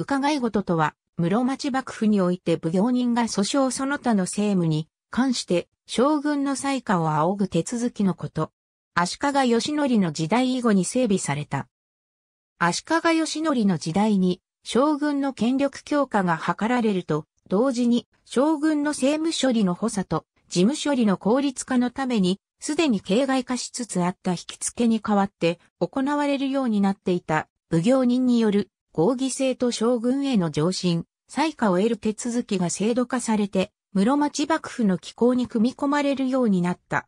伺い事とは、室町幕府において奉行人が訴訟その他の政務に関して将軍の裁可を仰ぐ手続きのこと。足利義則の時代以後に整備された。足利義則の時代に将軍の権力強化が図られると、同時に将軍の政務処理の補佐と事務処理の効率化のために、すでに形骸化しつつあった引き付けに代わって行われるようになっていた奉行人による合議制と将軍への上申、採下を得る手続きが制度化されて、室町幕府の機構に組み込まれるようになった。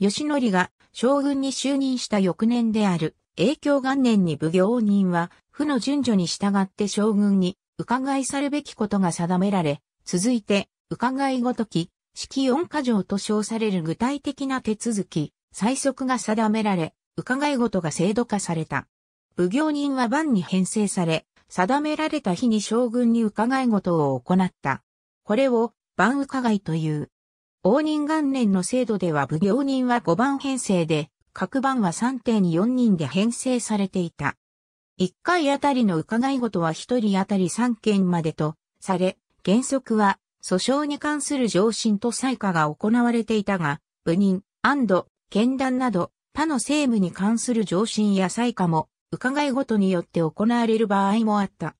吉則が将軍に就任した翌年である、影響元年に奉行人は、府の順序に従って将軍に伺いさるべきことが定められ、続いて、伺いごとき、式四箇条と称される具体的な手続き、最速が定められ、伺いごとが制度化された。奉行人は番に編成され、定められた日に将軍に伺い事を行った。これを番伺いという。応仁元年の制度では奉行人は5番編成で、各番は3.4人で編成されていた。1回あたりの伺い事は1人あたり3件までとされ、原則は訴訟に関する上申と裁可が行われていたが、部人、安堵、検断など他の政務に関する上申や裁可も伺いごとによって行われる場合もあった。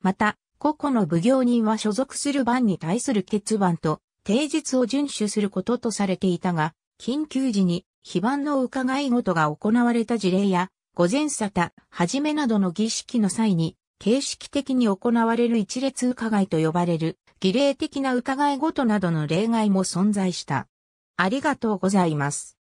また、個々の奉行人は所属する番に対する欠番と定日を遵守することとされていたが、緊急時に非番の伺いごとが行われた事例や、午前沙汰、はじめなどの儀式の際に、形式的に行われる一列伺いと呼ばれる、儀礼的な伺いごとなどの例外も存在した。ありがとうございます。